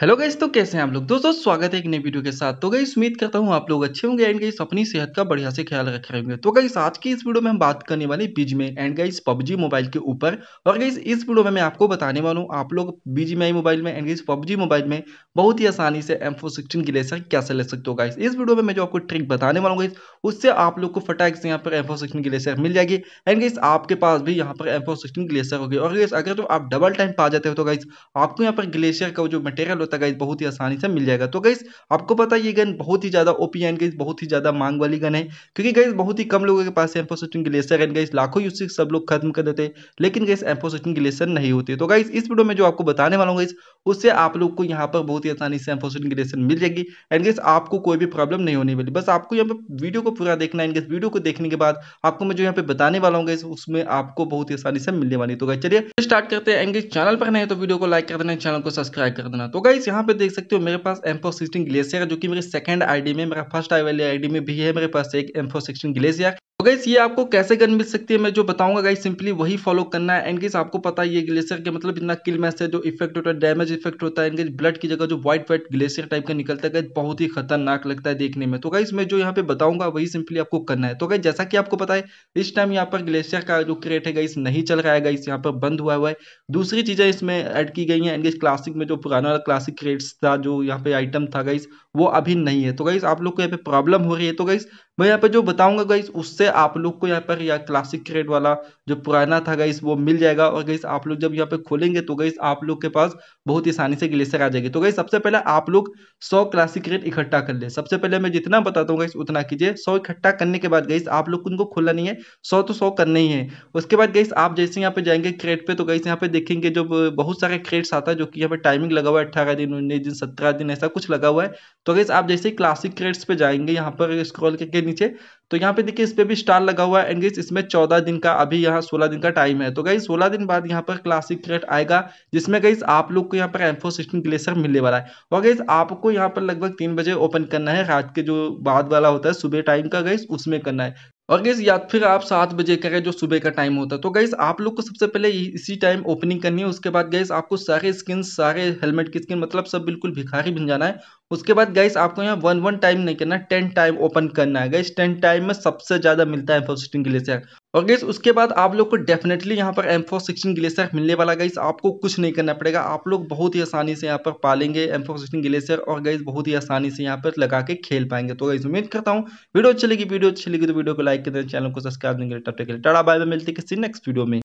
hello गई तो कैसे हैं आप लोग दोस्तों स्वागत है एक नई वीडियो के साथ तो गई उम्मीद करता हूं आप लोग अच्छे होंगे एंड गई अपनी सेहत का बढ़िया से ख्याल रख रहे होंगे तो गई आज की इस वीडियो में हम बात करने वाले बीज में एंड गई पबजी मोबाइल के ऊपर और गई इस वीडियो में मैं आपको बताने वाला हूँ आप लोग बीज में मोबाइल में एंड गई पबजी मोबाइल में बहुत ही आसानी से एम फोर सिक्सटीन की लेसर कैसे ले सकते हो गाइस इस वीडियो में मैं जो आपको ट्रिक बताने वाला हूँ गाइस उससे आप लोग को फटाक से यहाँ पर एम फोर सिक्सटीन की लेसर मिल जाएगी एंड गई आपके पास भी यहाँ पर एम फोर सिक्सटीन की लेसर होगी और गई अगर जो तो आप डबल टाइम पा जाते हो तो गाइस आपको यहाँ पर ग्लेशियर का जो मटेरियल सकता है गाइज बहुत ही आसानी से मिल जाएगा तो गाइस आपको पता है ये गन बहुत ही ज़्यादा ओपी एंड गाइज बहुत ही ज़्यादा मांग वाली गन है क्योंकि गाइस बहुत ही कम लोगों के पास एम्फो सिस्टम की लेसर एंड गाइज लाखों यूज सब लोग खत्म कर देते लेकिन गाइज एम्फो सिस्टम की लेसर नहीं होती तो गाइस इस वीडियो में जो आपको बताने वाला हूँ गाइज उससे आप लोग को यहाँ पर बहुत ही आसानी से एम्फोसिन ग्रेडेशन मिल जाएगी गेस आपको कोई भी प्रॉब्लम नहीं होने वाली बस आपको यहाँ पर वीडियो को पूरा देखना है इनकेस वीडियो को देखने के बाद आपको मैं जो यहाँ पे बताने वाला हूँ उसमें आपको बहुत ही आसानी से मिलने वाली तो चलिए स्टार्ट करते हैं एंड चैनल पर नहीं तो वीडियो को लाइक कर देना चैनल को सब्सक्राइब कर देना तो गाइस यहाँ पे देख सकते हो मेरे पास एम्फो सिक्सटीन ग्लेशियर जो कि मेरे सेकंड आईडी में मेरा फर्स्ट आई वाली आईडी में भी है मेरे पास एक एम्फो सिक्सटीन ग्लेशियर तो गाइस ये आपको कैसे गन मिल सकती है मैं जो बताऊंगा गाइस सिंपली वही फॉलो करना है एंड गैस आपको पता है ये ग्लेशियर के मतलब इतना किल मैसेज जो इफेक्ट होता है डैमेज इफेक्ट होता है एंड गैस ब्लड की जगह जो व्हाइट व्हाइट ग्लेशियर टाइप का निकलता है बहुत ही खतरनाक लगता है देखने में तो गाइस मैं जो यहाँ पे बताऊंगा वही सिंपली आपको करना है तो गाइस जैसा कि आपको पता है इस टाइम यहाँ पर ग्लेशियर का जो क्रेट है गाइस नहीं चल रहा है गाइस यहाँ पर बंद हुआ हुआ है दूसरी चीजें इसमें एड की गई है एंड गैस क्लासिक में जो पुराना क्लासिक क्रेट्स था जो यहाँ पे आइटम था गाइस वो अभी नहीं है तो गाइस आप लोग को यहाँ पे प्रॉब्लम हो रही है तो गाइस मैं यहाँ पे जो बताऊंगा गाइस उससे आप लोग को यहाँ पर या क्लासिक क्रेड वाला जो पुराना था गाइस वो मिल जाएगा और गाइस आप लोग जब यहाँ पे खोलेंगे तो गाइस आप लोग के पास बहुत आसानी से ग्लेशियर आ जाएगी तो गाइस सबसे पहले आप लोग सौ क्लासिक क्रेड इकट्ठा कर ले सबसे पहले मैं जितना बताता हूँ गाइस उतना कीजिए सौ इकट्ठा करने के बाद गाइस आप लोग को उनको खोला नहीं है सौ तो सौ करना ही है उसके बाद गाइस आप जैसे यहाँ पे जाएंगे क्रेड पे तो गाइस यहाँ पे देखेंगे जो बहुत सारे क्रेड्स आता है जो कि यहाँ पे टाइमिंग लगा हुआ है अट्ठारह दिन उन्नीस दिन सत्रह दिन ऐसा कुछ लगा हुआ है तो गाइस आप जैसे क्लासिक क्रेड्स पे जाएंगे यहाँ पर स्क्रॉल करके नीचे तो यहाँ पे देखिए इस पर भी स्टार लगा हुआ है एंगेज इसमें चौदह दिन का अभी यहाँ सोलह दिन का टाइम है तो गई सोलह दिन बाद यहाँ पर क्लासिक क्रेट आएगा जिसमें गई आप लोग को यहाँ पर एम्फो सिस्टम ग्लेशियर मिलने वाला है और गई आपको यहाँ पर लगभग तीन बजे ओपन करना है रात के जो बाद वाला होता है सुबह टाइम का गई उसमें करना है और गैस या फिर आप सात बजे करें जो सुबह का टाइम होता है तो गैस आप लोग को सबसे पहले इसी टाइम ओपनिंग करनी है उसके बाद गैस आपको सारे स्किन सारे हेलमेट की स्किन मतलब सब बिल्कुल भिखारी बन जाना है उसके बाद गाइस आपको यहाँ वन वन टाइम नहीं करना टेन टाइम ओपन करना है गाइस टेन टाइम में सबसे ज़्यादा मिलता है एम्फो सिक्सटीन ग्लेशियर और गाइस उसके बाद आप लोग को डेफिनेटली यहाँ पर एम फोर सिक्सटीन ग्लेशियर मिलने वाला गाइस आपको कुछ नहीं करना पड़ेगा आप लोग बहुत ही आसानी से यहाँ पर पालेंगे एम फोर सिक्सटीन ग्लेशियर और गाइस बहुत ही आसानी से यहाँ पर लगा के खेल पाएंगे तो गाइस उम्मीद करता हूँ वीडियो अच्छी लगी वीडियो अच्छी लगी तो वीडियो को लाइक कर देना चैनल को सब्सक्राइब नहीं करें टाटा बाय बाय मिलते किसी नेक्स्ट वीडियो में